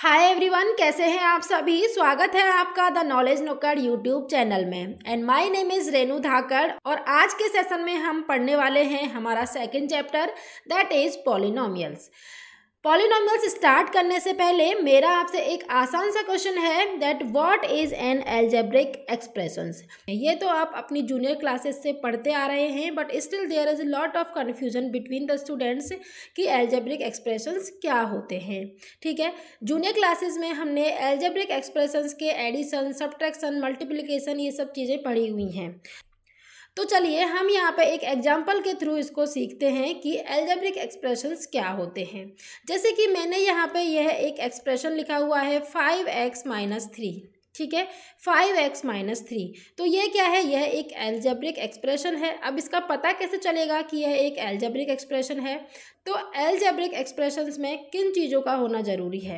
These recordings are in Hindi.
हाय एवरीवन कैसे हैं आप सभी स्वागत है आपका द नॉलेज नोकर यूट्यूब चैनल में and my name is Renu Dhakar और आज के सेशन में हम पढ़ने वाले हैं हमारा second chapter that is polynomials polynomials start करने से पहले मेरा आपसे एक आसान सा क्वेश्चन है that what is an algebraic expressions ये तो आप अपनी जूनियर क्लासेस से पढ़ते आ रहे हैं but still there is lot of confusion between the students कि एल्जेब्रिक एक्सप्रेशंस क्या होते हैं ठीक है जूनियर क्लासेस में हमने एल्जेब्रिक एक्सप्रेशंस के एडिशन सब्ट्रैक्शन मल्टीप्लीकेशन ये सब चीज़ें पढ़ी हुई हैं तो चलिए हम यहाँ पे एक एग्जाम्पल के थ्रू इसको सीखते हैं कि एल्जेब्रिक एक्सप्रेशन क्या होते हैं जैसे कि मैंने यहाँ पे यह एक एक्सप्रेशन लिखा हुआ है फाइव एक्स माइनस थ्री ठीक है फाइव एक्स माइनस थ्री तो ये क्या है यह एक एल्जेब्रिक एक्सप्रेशन है अब इसका पता कैसे चलेगा कि यह एक एल्जेब्रिक एक्सप्रेशन है तो एल्जेब्रिक एक्सप्रेशंस में किन चीज़ों का होना ज़रूरी है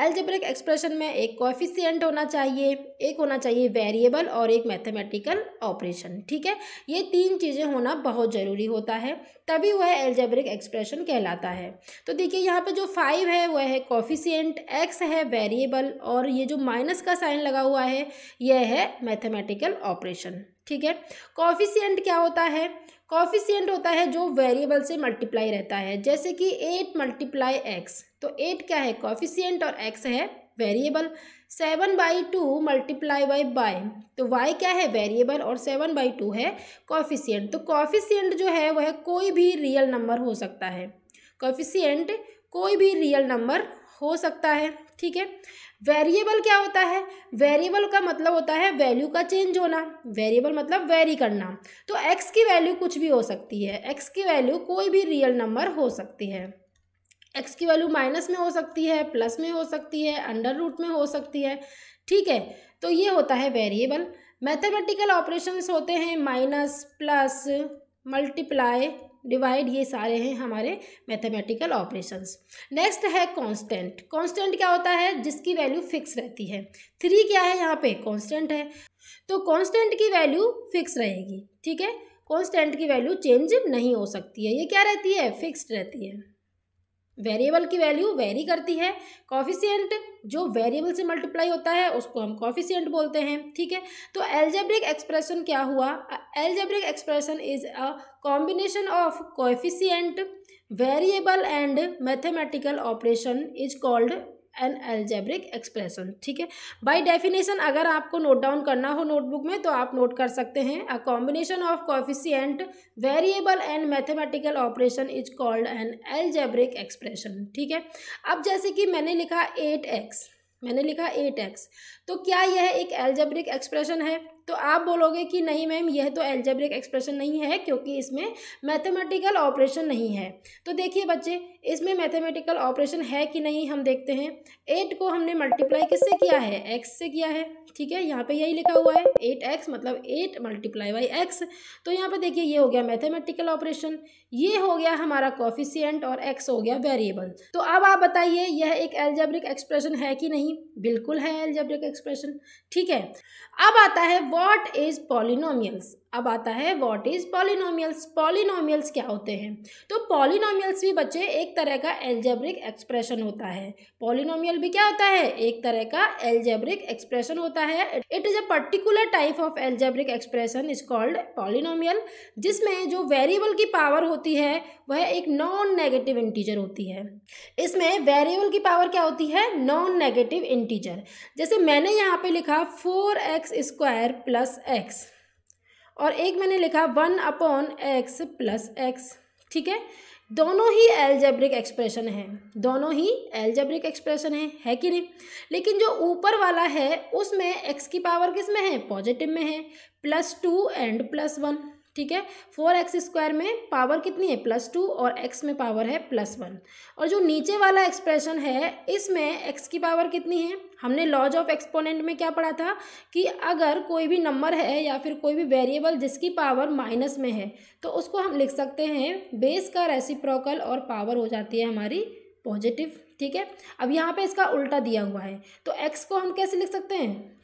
एल्जेब्रिक एक्सप्रेशन में एक कोफिशियंट होना चाहिए एक होना चाहिए वेरिएबल और एक मैथमेटिकल ऑपरेशन ठीक है ये तीन चीज़ें होना बहुत ज़रूरी होता है तभी वह एल्जेब्रिक एक्सप्रेशन कहलाता है तो देखिए यहाँ पे जो फाइव है वह है कॉफिशियंट एक्स है वेरिएबल और ये जो माइनस का साइन लगा हुआ है यह है मैथमेटिकल ऑपरेशन ठीक है कॉफिशियंट क्या होता है कॉफिशियंट होता है जो वेरिएबल से मल्टीप्लाई रहता है जैसे कि एट मल्टीप्लाई एक्स तो एट क्या है कॉफिशियंट और एक्स है variable seven by two multiply by by तो वाई क्या है वेरिएबल और सेवन बाई टू है कॉफिशियंट तो कॉफिशियंट जो है वह कोई भी रियल नंबर हो सकता है कॉफिशियंट कोई भी रियल नंबर हो सकता है ठीक है वेरिएबल क्या होता है वेरिएबल का मतलब होता है वैल्यू का चेंज होना वेरिएबल मतलब वेरी करना तो एक्स की वैल्यू कुछ भी हो सकती है एक्स की वैल्यू कोई भी रियल नंबर हो सकती है एक्स की वैल्यू माइनस में हो सकती है प्लस में हो सकती है अंडर रूट में हो सकती है ठीक है तो ये होता है वेरिएबल मैथमेटिकल ऑपरेशंस होते हैं माइनस प्लस मल्टीप्लाई डिवाइड ये सारे हैं हमारे मैथमेटिकल ऑपरेशंस नेक्स्ट है कांस्टेंट कांस्टेंट क्या होता है जिसकी वैल्यू फिक्स रहती है थ्री क्या है यहाँ पे कांस्टेंट है तो कांस्टेंट की वैल्यू फिक्स रहेगी ठीक है कांस्टेंट की वैल्यू चेंज नहीं हो सकती है ये क्या रहती है फिक्स्ड रहती है वेरिएबल की वैल्यू वेरी करती है कॉफिशियंट जो वेरिएबल से मल्टीप्लाई होता है उसको हम कॉफिशियंट बोलते हैं ठीक है तो एल्जेब्रिक एक्सप्रेशन क्या हुआ algebraic expression is a combination of coefficient variable and mathematical operation is called an algebraic expression ठीक है बाय डेफिनेशन अगर आपको नोट डाउन करना हो नोटबुक में तो आप नोट कर सकते हैं a combination of coefficient variable and mathematical operation is called an algebraic expression ठीक है अब जैसे कि मैंने लिखा एट एक्स मैंने लिखा एट एक्स तो क्या यह एक एल्जेब्रिक एक्सप्रेशन है तो आप बोलोगे कि नहीं मैम यह तो एल्जेब्रिक एक्सप्रेशन नहीं है क्योंकि इसमें मैथमेटिकल ऑपरेशन नहीं है तो देखिए बच्चे इसमें मैथमेटिकल ऑपरेशन है कि नहीं हम देखते हैं एट को हमने मल्टीप्लाई किससे किया है एक्स से किया है ठीक है यहाँ पे यही लिखा हुआ है एट एक्स मतलब एट मल्टीप्लाई बाई एक्स तो यहाँ पे देखिए ये हो गया मैथमेटिकल ऑपरेशन ये हो गया हमारा कॉफिशियंट और एक्स हो गया वेरिएबल तो अब आप बताइए यह एक एल्जेब्रिक एक्सप्रेशन है कि नहीं बिल्कुल है एल्जेब्रिक एक्सप्रेशन ठीक है अब आता है वॉट इज पॉलिनोमियल्स अब आता है व्हाट इज़ पॉलिनोमियल्स पॉलिनोमियल्स क्या होते हैं तो पॉलिनोमियल्स भी बच्चे एक तरह का एल्जेब्रिक एक्सप्रेशन होता है पॉलिनोमियल भी क्या होता है एक तरह का एल्जेब्रिक एक्सप्रेशन होता है it is a particular type of algebraic expression is called polynomial जिसमें जो वेरिएबल की पावर होती है वह एक नॉन नेगेटिव इंटीजर होती है इसमें वेरिएबल की पावर क्या होती है नॉन नेगेटिव इंटीजर जैसे मैंने यहाँ पे लिखा four x square plus X और एक मैंने लिखा one upon x plus X ठीक है दोनों ही एल्जेब्रिक एक्सप्रेशन हैं दोनों ही एल्जेब्रिक एक्सप्रेशन हैं है कि नहीं लेकिन जो ऊपर वाला है उसमें एक्स की पावर किस में है पॉजिटिव में है plus two and plus one ठीक है फोर एक्स स्क्वायर में पावर कितनी है प्लस टू और एक्स में पावर है प्लस वन और जो नीचे वाला एक्सप्रेशन है इसमें एक्स की पावर कितनी है हमने लॉज ऑफ एक्सपोनेंट में क्या पढ़ा था कि अगर कोई भी नंबर है या फिर कोई भी वेरिएबल जिसकी पावर माइनस में है तो उसको हम लिख सकते हैं बेस का रेसिप्रोकल और पावर हो जाती है हमारी पॉजिटिव ठीक है अब यहाँ पे इसका उल्टा दिया हुआ है तो एक्स को हम कैसे लिख सकते हैं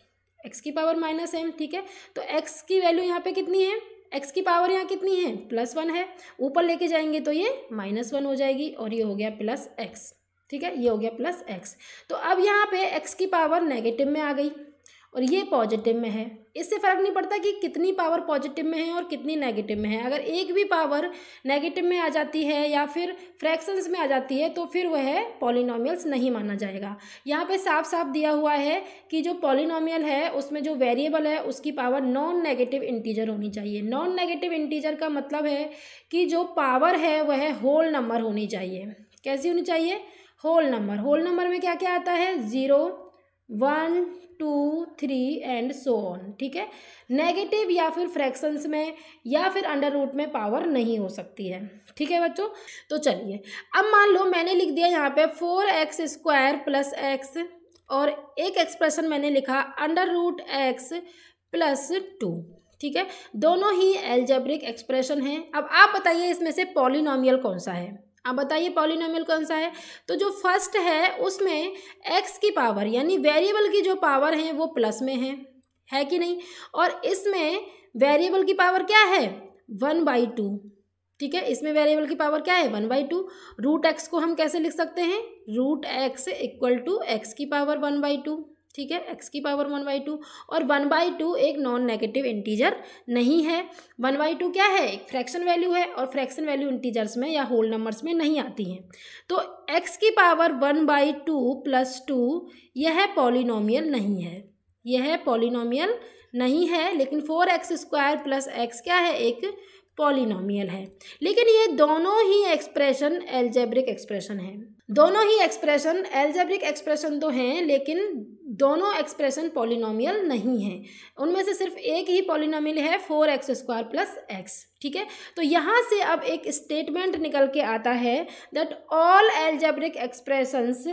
एक्स की पावर माइनस एम ठीक है तो एक्स की वैल्यू यहाँ पे कितनी है एक्स की पावर यहाँ कितनी है प्लस वन है ऊपर लेके जाएंगे तो ये माइनस वन हो जाएगी और ये हो गया प्लस एक्स ठीक है ये हो गया प्लस एक्स तो अब यहाँ पे एक्स की पावर नेगेटिव में आ गई और ये पॉजिटिव में है इससे फ़र्क नहीं पड़ता कि कितनी पावर पॉजिटिव में है और कितनी नेगेटिव में है अगर एक भी पावर नेगेटिव में आ जाती है या फिर फ्रैक्शंस में आ जाती है तो फिर वह पॉलिनोमियल्स नहीं माना जाएगा यहाँ पे साफ साफ दिया हुआ है कि जो पॉलिनोमियल है उसमें जो वेरिएबल है उसकी पावर नॉन नेगेटिव इंटीजर होनी चाहिए नॉन नेगेटिव इंटीजर का मतलब है कि जो पावर है वह होल नंबर होनी चाहिए कैसी होनी चाहिए होल नंबर होल नंबर में क्या क्या आता है zero one two three and so on ठीक है नेगेटिव या फिर फ्रैक्शंस में या फिर अंडर रूट में पावर नहीं हो सकती है ठीक है बच्चों तो चलिए अब मान लो मैंने लिख दिया यहाँ पे four x square plus X और एक एक्सप्रेशन मैंने लिखा under root x plus two ठीक है दोनों ही एल्जेब्रिक एक्सप्रेशन हैं अब आप बताइए इसमें से पॉलिनोमियल कौन सा है अब बताइए पॉलिनोमियल कौन सा है तो जो फर्स्ट है उसमें एक्स की पावर यानी वेरिएबल की जो पावर है वो प्लस में है है कि नहीं और इसमें वेरिएबल की पावर क्या है वन बाई टू ठीक है इसमें वेरिएबल की पावर क्या है one by two root X को हम कैसे लिख सकते हैं root X equal to X की पावर वन बाई टू ठीक है एक्स की पावर वन बाई टू और वन बाई टू एक नॉन नेगेटिव इंटीजर नहीं है वन बाई टू क्या है एक फ्रैक्शन वैल्यू है और फ्रैक्शन वैल्यू इंटीजर्स में या होल नंबर्स में नहीं आती हैं तो एक्स की power one by two plus two यह पॉलिनोमियल नहीं है यह पॉलिनोमियल नहीं है लेकिन four x square plus X क्या है एक पॉलिनोमियल है लेकिन ये दोनों ही एक्सप्रेशन एल्जेब्रिक एक्सप्रेशन है दोनों ही एक्सप्रेशन एल्जेब्रिक एक्सप्रेशन तो हैं लेकिन दोनों एक्सप्रेशन पॉलिनोमियल नहीं हैं उनमें से सिर्फ एक ही पॉलिनोमियल है four x square plus X ठीक है तो यहाँ से अब एक स्टेटमेंट निकल के आता है that all algebraic expressions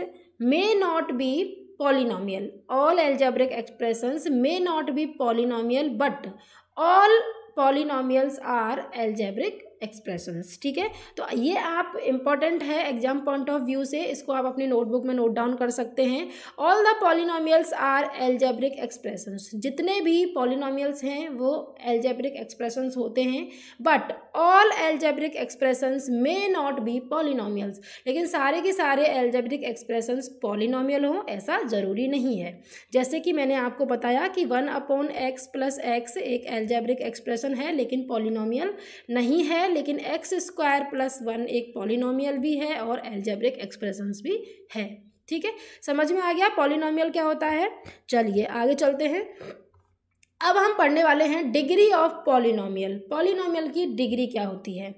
may not be polynomial all algebraic expressions may not be polynomial but all polynomials are algebraic expressions ठीक है तो ये आप इम्पॉर्टेंट है एग्जाम पॉइंट ऑफ व्यू से इसको आप अपनी नोटबुक में नोट डाउन कर सकते हैं all the polynomials are algebraic expressions जितने भी पॉलिनोमियल्स हैं वो एल्जेब्रिक एक्सप्रेशंस होते हैं but all algebraic expressions may not be polynomials लेकिन सारे के सारे एल्जेब्रिक एक्सप्रेशंस पॉलिनोमियल हों ऐसा ज़रूरी नहीं है जैसे कि मैंने आपको बताया कि one upon x plus x एक एल्जेब्रिक एक्सप्रेशन है लेकिन पॉलिनोमियल नहीं है है लेकिन एक्स स्क्वायर प्लस वन एक पॉलिनोमियल भी है और एल्जेब्रिक एक्सप्रेशंस भी है ठीक है समझ में आ गया पॉलिनोमियल क्या होता है चलिए आगे चलते हैं अब हम पढ़ने वाले हैं डिग्री ऑफ पॉलिनोमियल पॉलिनोमियल की डिग्री क्या होती है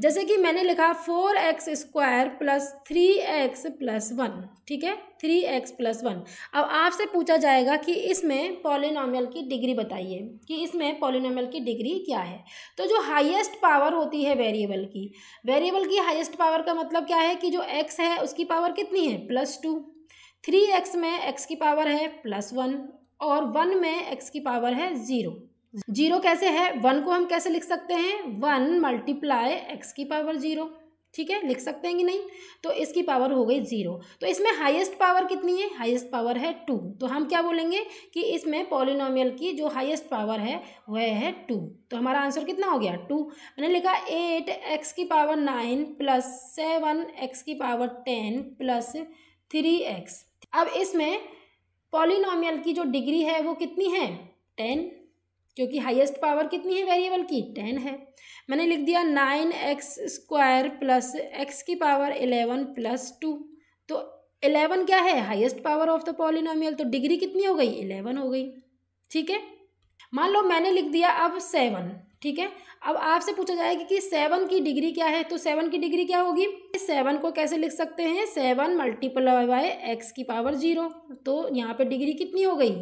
जैसे कि मैंने लिखा four x square plus three x plus one ठीक है थ्री एक्स प्लस वन अब आपसे पूछा जाएगा कि इसमें पॉलिनोमियल की डिग्री बताइए कि इसमें पॉलिनोमियल की डिग्री क्या है तो जो हाईएस्ट पावर होती है वेरिएबल की वेरिएबल की हाईएस्ट पावर का मतलब क्या है कि जो एक्स है उसकी पावर कितनी है प्लस टू थ्री एक्स में एक्स की पावर है प्लस वन और वन में एक्स की पावर है ज़ीरो जीरो कैसे है वन को हम कैसे लिख सकते हैं वन मल्टीप्लाई एक्स की पावर जीरो ठीक है लिख सकते हैं कि नहीं तो इसकी पावर हो गई जीरो तो इसमें हाईएस्ट पावर कितनी है हाईएस्ट पावर है टू तो हम क्या बोलेंगे कि इसमें पॉलिनोमियल की जो हाईएस्ट पावर है वह है टू तो हमारा आंसर कितना हो गया टू मैंने लिखा एट एक्स की power nine plus seven x की power ten plus three x अब इसमें पॉलिनोमियल की जो डिग्री है वो कितनी है टेन क्योंकि हाईएस्ट पावर कितनी है वेरिएबल की टेन है मैंने लिख दिया nine x square plus x की पावर इलेवन प्लस टू तो एलेवन क्या है highest power of the polynomial तो डिग्री कितनी हो गई इलेवन हो गई ठीक है मान लो मैंने लिख दिया अब सेवन ठीक है अब आपसे पूछा जाएगा कि सेवन की डिग्री क्या है तो सेवन की डिग्री क्या होगी सेवन को कैसे लिख सकते हैं सेवन मल्टीपल बाय एक्स की पावर जीरो तो यहाँ पे डिग्री कितनी हो गई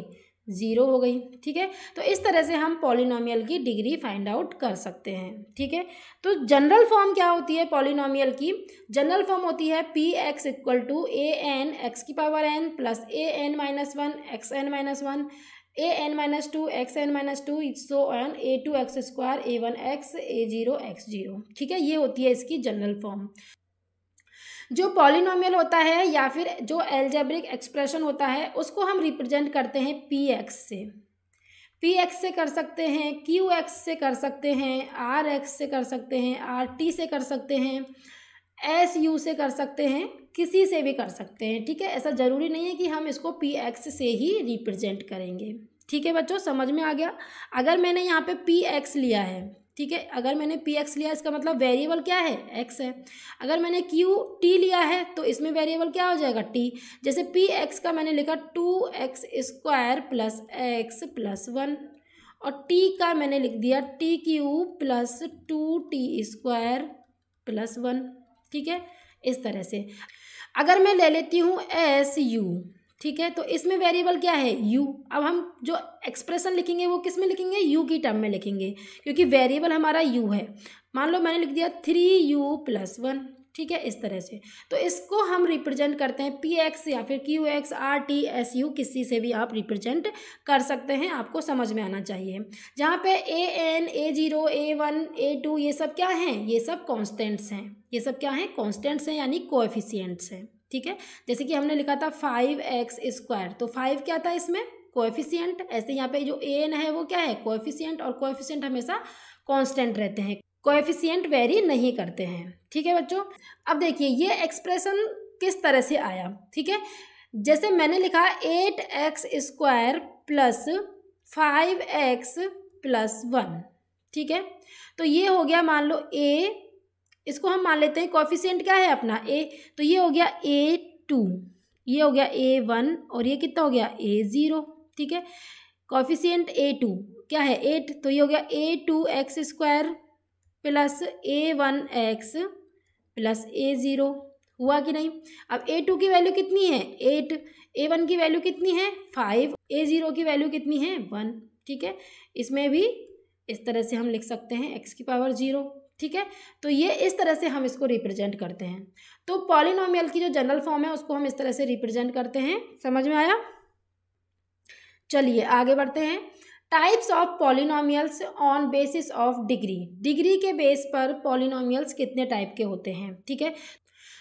ज़ीरो हो गई ठीक है तो इस तरह से हम पॉलिनोमियल की डिग्री फाइंड आउट कर सकते हैं ठीक है तो जनरल फॉर्म क्या होती है पॉलिनोमियल की जनरल फॉर्म होती है p x equal to a n x की power n plus a n minus one x n minus one a n minus two x n minus two so on a two x square a one x a zero x zero ठीक है ये होती है इसकी जनरल फॉर्म जो पॉलिनोमियल होता है या फिर जो एल्जेब्रिक एक्सप्रेशन होता है उसको हम रिप्रेजेंट करते हैं पी एक्स से पी एक्स से कर सकते हैं क्यू एक्स से कर सकते हैं आर एक्स से कर सकते हैं आर टी से कर सकते हैं एस यू से कर सकते हैं किसी से भी कर सकते हैं ठीक है ऐसा ज़रूरी नहीं है कि हम इसको पी एक्स से ही रिप्रेजेंट करेंगे ठीक है बच्चों समझ में आ गया अगर मैंने यहाँ पे पी एक्स लिया है ठीक है अगर मैंने पी एक्स लिया इसका मतलब वेरिएबल क्या है एक्स है अगर मैंने क्यू टी लिया है तो इसमें वेरिएबल क्या हो जाएगा टी जैसे पी एक्स का मैंने लिखा two x square plus x plus one और टी का मैंने लिख दिया t cube plus two t square plus one ठीक है इस तरह से अगर मैं ले लेती हूँ एस यू ठीक है तो इसमें वेरिएबल क्या है यू अब हम जो एक्सप्रेशन लिखेंगे वो किस में लिखेंगे यू की टर्म में लिखेंगे क्योंकि वेरिएबल हमारा यू है मान लो मैंने लिख दिया थ्री यू प्लस वन ठीक है इस तरह से तो इसको हम रिप्रेजेंट करते हैं पी एक्स या फिर q x r t s u किसी से भी आप रिप्रेजेंट कर सकते हैं आपको समझ में आना चाहिए जहाँ पे a n a zero a one a two ये सब क्या हैं ये सब कॉन्स्टेंट्स हैं ये सब क्या हैं कॉन्स्टेंट्स हैं यानी कोएफिशिएंट्स हैं ठीक है जैसे कि हमने लिखा था फाइव एक्स स्क्वायर तो फाइव क्या था इसमें कोएफिशिएंट ऐसे यहाँ पे जो ए एन है वो क्या है कोएफिशिएंट और कोएफिशिएंट हमेशा कांस्टेंट रहते हैं कोएफिशिएंट वेरी नहीं करते हैं ठीक है बच्चों अब देखिए ये एक्सप्रेशन किस तरह से आया ठीक है जैसे मैंने लिखा eight x square plus five x plus one ठीक है तो ये हो गया मान लो ए इसको हम मान लेते हैं कॉफिशियंट क्या है अपना ए तो ये हो गया ए टू ये हो गया ए वन और ये कितना हो गया ए ज़ीरो ठीक है कॉफिशियंट ए टू क्या है एट तो ये हो गया a two x square plus a one x plus a zero हुआ कि नहीं अब ए टू की वैल्यू कितनी है एट ए वन की वैल्यू कितनी है फाइव ए ज़ीरो की वैल्यू कितनी है वन ठीक है इसमें भी इस तरह से हम लिख सकते हैं एक्स की पावर ज़ीरो ठीक है तो ये इस तरह से हम इसको रिप्रेजेंट करते हैं तो पॉलिनोमियल की जो जनरल फॉर्म है उसको हम इस तरह से रिप्रेजेंट करते हैं समझ में आया चलिए आगे बढ़ते हैं types of polynomials on basis of degree degree के बेस पर पॉलिनॉमियल्स कितने टाइप के होते हैं ठीक है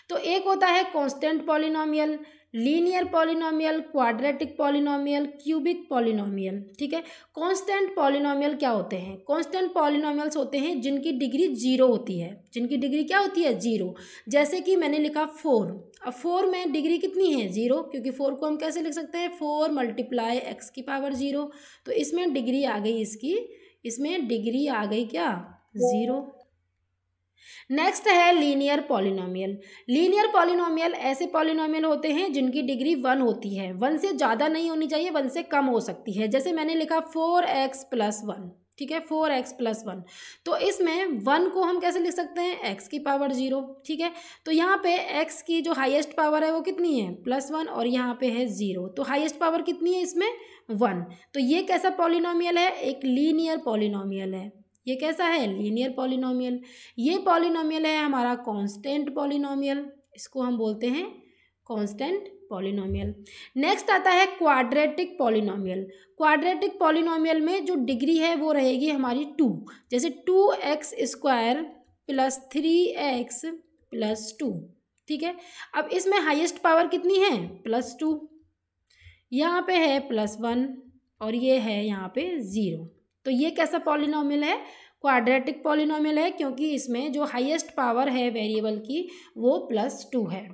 तो एक होता है constant polynomial linear polynomial quadratic polynomial cubic polynomial ठीक है कांस्टेंट पॉलिनोमियल क्या होते हैं कांस्टेंट पॉलिनोमियल्स होते हैं जिनकी डिग्री जीरो होती है जिनकी डिग्री क्या होती है जीरो जैसे कि मैंने लिखा फोर अब फोर में डिग्री कितनी है जीरो क्योंकि फोर को हम कैसे लिख सकते हैं फोर मल्टीप्लाई एक्स की पावर जीरो तो इसमें डिग्री आ गई इसकी इसमें डिग्री आ गई क्या ज़ीरो नेक्स्ट है लीनियर पॉलिनोमियल लीनियर पॉलिनोमियल ऐसे पॉलिनोमियल होते हैं जिनकी डिग्री वन होती है वन से ज़्यादा नहीं होनी चाहिए वन से कम हो सकती है जैसे मैंने लिखा फोर एक्स प्लस वन ठीक है फोर एक्स प्लस वन तो इसमें वन को हम कैसे लिख सकते हैं एक्स की पावर जीरो ठीक है तो यहाँ पे एक्स की जो हाईएस्ट पावर है वो कितनी है प्लस वन और यहाँ पे है ज़ीरो तो हाईएस्ट पावर कितनी है इसमें वन तो ये कैसा पॉलिनोमियल है एक लीनियर पॉलिनोमियल है ये कैसा है लीनियर पॉलिनोमियल ये पॉलिनोमियल है हमारा कांस्टेंट पॉलिनोमियल इसको हम बोलते हैं कांस्टेंट पॉलिनोमियल नेक्स्ट आता है क्वाड्रेटिक पॉलिनोमियल क्वाड्रेटिक पॉलिनोमियल में जो डिग्री है वो रहेगी हमारी टू जैसे two x square plus three x plus two ठीक है अब इसमें हाईएस्ट पावर कितनी है प्लस टू यहाँ पे है प्लस वन और ये है यहाँ पे ज़ीरो तो ये कैसा पॉलिनॉमिल है क्वाड्रेटिक पॉलिनॉमिल है क्योंकि इसमें जो हाईएस्ट पावर है वेरिएबल की वो प्लस टू है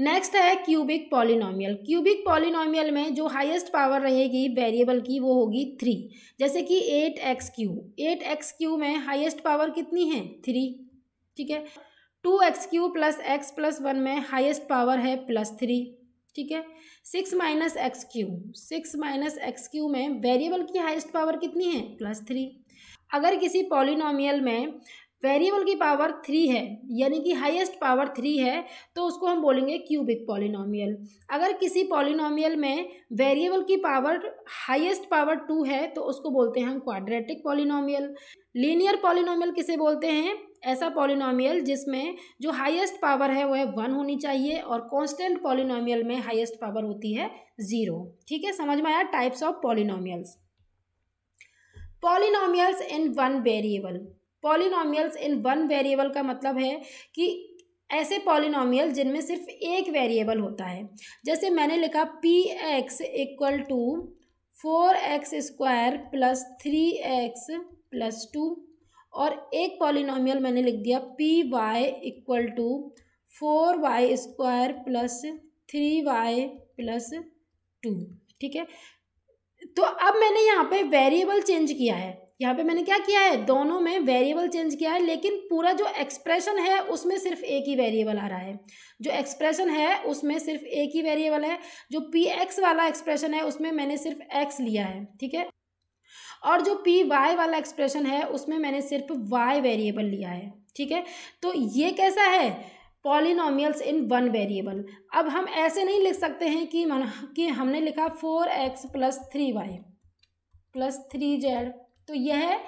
नेक्स्ट है क्यूबिक पॉलिनॉमियल क्यूबिक पॉलिनॉमियल में जो हाईएस्ट पावर रहेगी वेरिएबल की वो होगी थ्री जैसे कि eight x cube eight x cube में हाईएस्ट पावर कितनी है थ्री ठीक है two x cube plus x plus one में हाईएस्ट पावर है प्लस थ्री ठीक है six minus x cube six minus x cube में वेरिएबल की हाइस्ट पावर कितनी है प्लस थ्री अगर किसी पॉलिनोमियल में वेरिएबल की पावर थ्री है यानी कि हाईएस्ट पावर थ्री है तो उसको हम बोलेंगे क्यूबिक पॉलिनोमियल अगर किसी पॉलिनोमियल में वेरिएबल की पावर हाईएस्ट पावर टू है तो उसको बोलते हैं हम क्वाड्रेटिक पॉलिनोमियल लीनियर पॉलिनोमियल किसे बोलते हैं ऐसा पॉलिनोमियल जिसमें जो हाईएस्ट पावर है वह वन होनी चाहिए और कॉन्स्टेंट पॉलिनोमियल में हाईएस्ट पावर होती है ज़ीरो ठीक है समझ में आया types of polynomials polynomials in one variable polynomials in one variable का मतलब है कि ऐसे पॉलिनोमियल जिनमें सिर्फ एक वेरिएबल होता है जैसे मैंने लिखा p x equal to four x square plus three x plus two और एक पॉलिनोमियल मैंने लिख दिया p y equal to four y square plus three y plus two ठीक है तो अब मैंने यहाँ पे वेरिएबल चेंज किया है यहाँ पे मैंने क्या किया है दोनों में वेरिएबल चेंज किया है लेकिन पूरा जो एक्सप्रेशन है उसमें सिर्फ एक ही वेरिएबल आ रहा है जो एक्सप्रेशन है उसमें सिर्फ एक ही वेरिएबल है जो पी एक्स वाला एक्सप्रेशन है उसमें मैंने सिर्फ एक्स लिया है ठीक है और जो पी वाई वाला एक्सप्रेशन है उसमें मैंने सिर्फ वाई वेरिएबल लिया है ठीक है तो ये कैसा है पॉलिनोमियल्स इन वन वेरिएबल अब हम ऐसे नहीं लिख सकते हैं कि मन कि हमने लिखा four x plus three y plus three z तो यह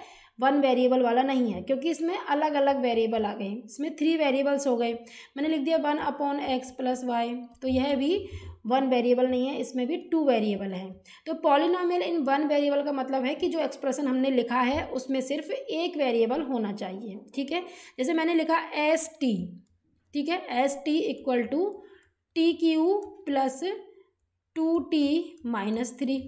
वन वेरिएबल वाला नहीं है क्योंकि इसमें अलग अलग वेरिएबल आ गए इसमें थ्री वेरिएबल्स हो गए मैंने लिख दिया one upon x plus y तो यह भी वन वेरिएबल नहीं है इसमें भी टू वेरिएबल है तो पॉलिनोमियल इन वन वेरिएबल का मतलब है कि जो एक्सप्रेशन हमने लिखा है उसमें सिर्फ एक वेरिएबल होना चाहिए ठीक है जैसे मैंने लिखा एस टी ठीक है s t equal to t cube plus two t minus three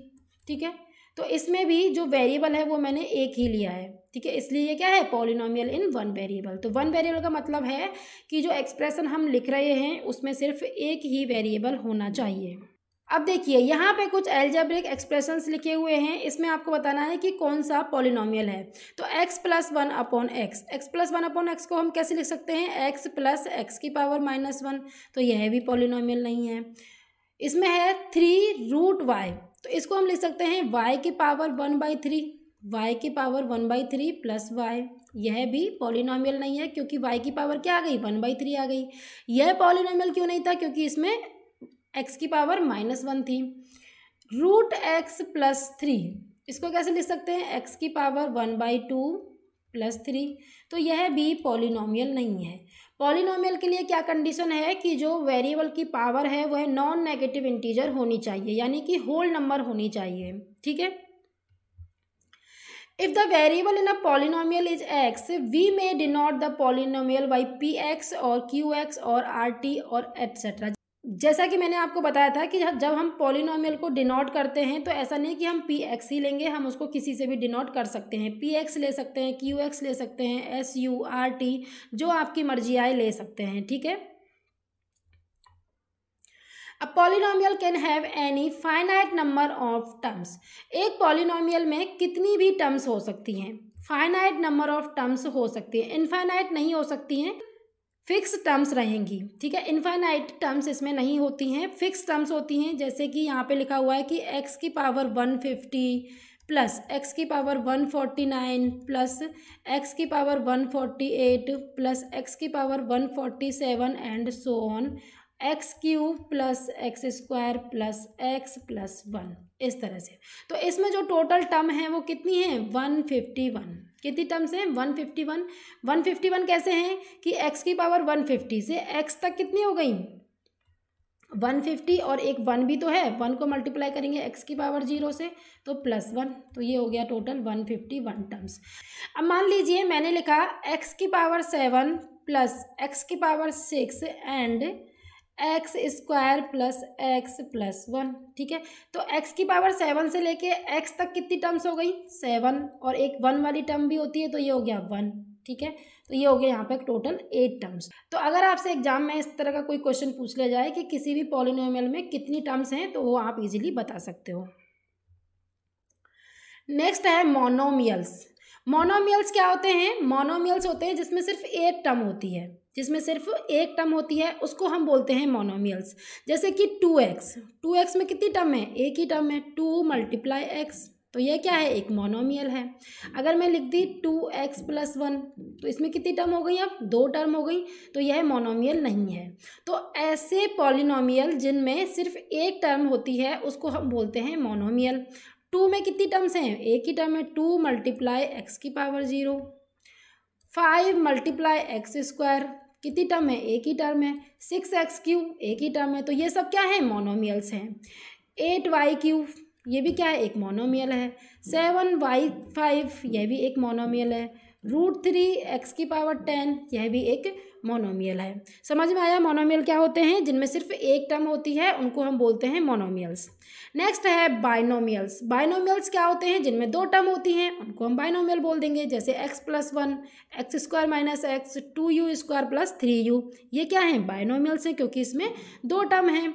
ठीक है तो इसमें भी जो वेरिएबल है वो मैंने एक ही लिया है ठीक है इसलिए ये क्या है पॉलिनोमियल इन वन वेरिएबल तो वन वेरिएबल का मतलब है कि जो एक्सप्रेशन हम लिख रहे हैं उसमें सिर्फ एक ही वेरिएबल होना चाहिए अब देखिए यहाँ पे कुछ एल्जेब्रिक एक्सप्रेशंस लिखे हुए हैं इसमें आपको बताना है कि कौन सा पॉलिनोमियल है तो x plus one upon x x plus one upon x को हम कैसे लिख सकते हैं x प्लस एक्स की पावर माइनस वन तो यह भी पॉलिनोमियल नहीं है इसमें है थ्री रूट वाई तो इसको हम लिख सकते हैं वाई की power one by three y की power one by three plus y यह भी पॉलिनॉमियल नहीं है क्योंकि y की पावर क्या आ गई वन बाई थ्री आ गई यह पॉलिनॉमियल क्यों नहीं था क्योंकि इसमें एक्स की पावर माइनस वन थी रूट एक्स प्लस थ्री इसको कैसे लिख सकते हैं एक्स की power one by two plus three तो यह भी पॉलिनोमियल नहीं है पॉलिनोमियल के लिए क्या कंडीशन है कि जो वेरिएबल की पावर है वह नॉन नेगेटिव इंटीजर होनी चाहिए यानी कि होल नंबर होनी चाहिए ठीक है if the variable in a polynomial is x we may denote the polynomial by p x और क्यू एक्स और आर टी और एटसेट्रा जैसा कि मैंने आपको बताया था कि जब हम पॉलिनोमियल को डिनोट करते हैं तो ऐसा नहीं कि हम पी एक्स ही लेंगे हम उसको किसी से भी डिनोट कर सकते हैं पी एक्स ले सकते हैं क्यू एक्स ले सकते हैं एस यू आर टी जो आपकी मर्जी आए ले सकते हैं ठीक है a polynomial can have any finite number of terms एक पॉलिनोमियल में कितनी भी टर्म्स हो सकती हैं फाइनाइट नंबर ऑफ टर्म्स हो सकती हैं इनफाइनाइट नहीं हो सकती हैं फिक्स टर्म्स रहेंगी ठीक है इन्फाइनाइट टर्म्स इसमें नहीं होती हैं फिक्स टर्म्स होती हैं जैसे कि यहाँ पे लिखा हुआ है कि एक्स की power one fifty plus x की power one forty nine plus x की power one forty eight plus x की power one forty seven and so on x cube plus x square plus x plus one इस तरह से तो इसमें जो टोटल टर्म है वो कितनी है वन फिफ्टी वन कितनी टर्म्स हैं one fifty one one fifty one कैसे हैं कि एक्स की पावर वन फिफ्टी से एक्स तक कितनी हो गई वन फिफ्टी और एक वन भी तो है वन को मल्टीप्लाई करेंगे एक्स की पावर जीरो से तो प्लस वन तो ये हो गया total one fifty one terms अब मान लीजिए मैंने लिखा एक्स की पावर सेवन प्लस एक्स की power six and x square plus x plus one ठीक है तो एक्स की पावर सेवन से लेके एक्स तक कितनी टर्म्स हो गई सेवन और एक वन वाली टर्म भी होती है तो ये हो गया वन ठीक है तो ये हो गया यहाँ पे टोटल एट टर्म्स तो अगर आपसे एग्जाम में इस तरह का कोई क्वेश्चन पूछ लिया जाए कि किसी भी पॉलिनोमियल में कितनी टर्म्स हैं तो वो आप इजीली बता सकते हो नेक्स्ट है मोनोमियल्स मोनोमियल्स क्या होते हैं मोनोमियल्स होते हैं जिसमें सिर्फ एक टर्म होती है जिसमें सिर्फ एक टर्म होती है उसको हम बोलते हैं मोनोमियल्स जैसे कि टू एक्स टू एक्स में कितनी टर्म है एक ही टर्म है टू मल्टीप्लाई एक्स तो यह क्या है एक मोनोमियल है अगर मैं लिख दी टू एक्स प्लस वन तो इसमें कितनी टर्म हो गई अब दो टर्म हो गई तो यह मोनोमियल नहीं है तो ऐसे पॉलिनोमियल जिनमें सिर्फ एक टर्म होती है उसको हम बोलते हैं मोनोमियल टू में कितनी टर्म्स हैं एक ही टर्म है टू मल्टीप्लाई एक्स की power zero five multiply x square कितनी टर्म है एक ही टर्म है सिक्स एक्स क्यू एक ही टर्म है तो ये सब क्या है मोनोमियल्स हैं एट वाई क्यू ये भी क्या है एक मोनोमियल है सेवन वाई फाइव यह भी एक मोनोमियल है रूट थ्री एक्स की पावर टेन यह भी एक मोनोमियल है समझ में आया मोनोमियल क्या होते हैं जिनमें सिर्फ एक टर्म होती है उनको हम बोलते हैं मोनोमियल्स नेक्स्ट है बाइनोमियल्स बाइनोमियल्स क्या होते हैं जिनमें दो टर्म होती हैं उनको हम बाइनोमियल बोल देंगे जैसे x plus one x square minus x two u square plus three u ये क्या है बाइनोमियल्स हैं क्योंकि इसमें दो टर्म हैं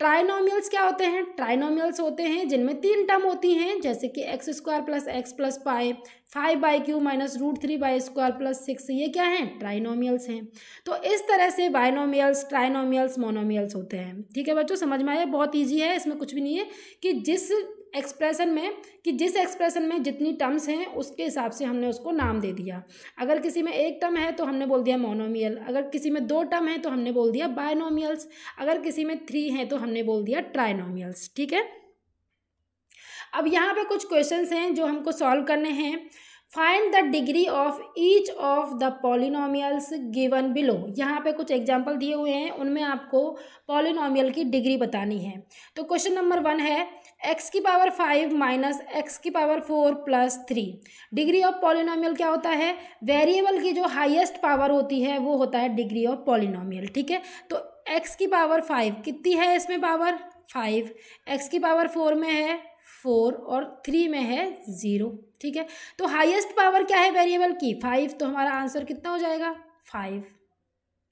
ट्राइनोमियल्स क्या होते हैं ट्राइनोमियल्स होते हैं जिनमें तीन टर्म होती हैं जैसे कि x square plus x plus pi five y cube minus root three y square plus six ये क्या हैं ट्राइनोमियल्स हैं तो इस तरह से बाइनोमियल्स ट्राइनोमियल्स मोनोमियल्स होते हैं ठीक है बच्चों समझ में आया बहुत ईजी है इसमें कुछ भी नहीं है कि जिस एक्सप्रेशन में कि जिस एक्सप्रेशन में जितनी टर्म्स हैं उसके हिसाब से हमने उसको नाम दे दिया अगर किसी में एक टर्म है तो हमने बोल दिया मोनोमियल अगर किसी में दो टर्म है तो हमने बोल दिया बायनोमियल्स अगर किसी में थ्री हैं तो हमने बोल दिया ट्राइनोमियल्स ठीक है अब यहाँ पे कुछ क्वेश्चंस हैं जो हमको सॉल्व करने हैं find the degree of each of the polynomials given below यहाँ पे कुछ एग्जाम्पल दिए हुए हैं उनमें आपको पॉलिनोमियल की डिग्री बतानी है तो क्वेश्चन नंबर वन है एक्स की पावर फाइव माइनस एक्स की power four plus three degree of polynomial क्या होता है वेरिएबल की जो हाईएस्ट पावर होती है वो होता है डिग्री ऑफ पॉलिनोमियल ठीक है तो एक्स की पावर फाइव कितनी है इसमें पावर फाइव एक्स की पावर फोर में है फोर और थ्री में है ज़ीरो ठीक है तो हाइएस्ट पावर क्या है वेरिएबल की फाइव तो हमारा आंसर कितना हो जाएगा फाइव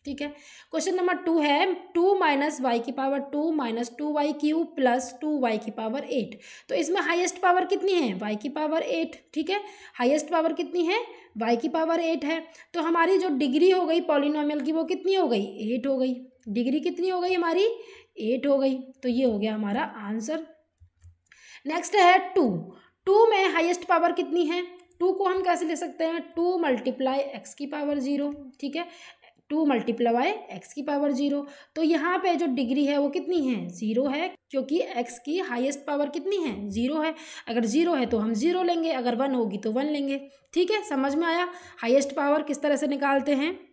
ठीक है क्वेश्चन नंबर टू है टू माइनस वाई की power two minus two y cube plus two y की पावर एट तो इसमें हाईएस्ट पावर कितनी है वाई की पावर एट ठीक है हाईएस्ट पावर कितनी है वाई की पावर एट है तो हमारी जो डिग्री हो गई पॉलिनोमियल की वो कितनी हो गई एट हो गई डिग्री कितनी हो गई हमारी एट हो गई तो ये हो गया हमारा आंसर नेक्स्ट है टू टू में हाइएस्ट पावर कितनी है टू को हम कैसे ले सकते हैं टू मल्टीप्लाई एक्स की पावर ज़ीरो ठीक है टू मल्टीप्लाई एक्स की पावर जीरो तो यहाँ पे जो डिग्री है वो कितनी है ज़ीरो है क्योंकि एक्स की हाईएस्ट पावर कितनी है ज़ीरो है अगर ज़ीरो है तो हम ज़ीरो लेंगे अगर वन होगी तो वन लेंगे ठीक है समझ में आया हाईएस्ट पावर किस तरह से निकालते हैं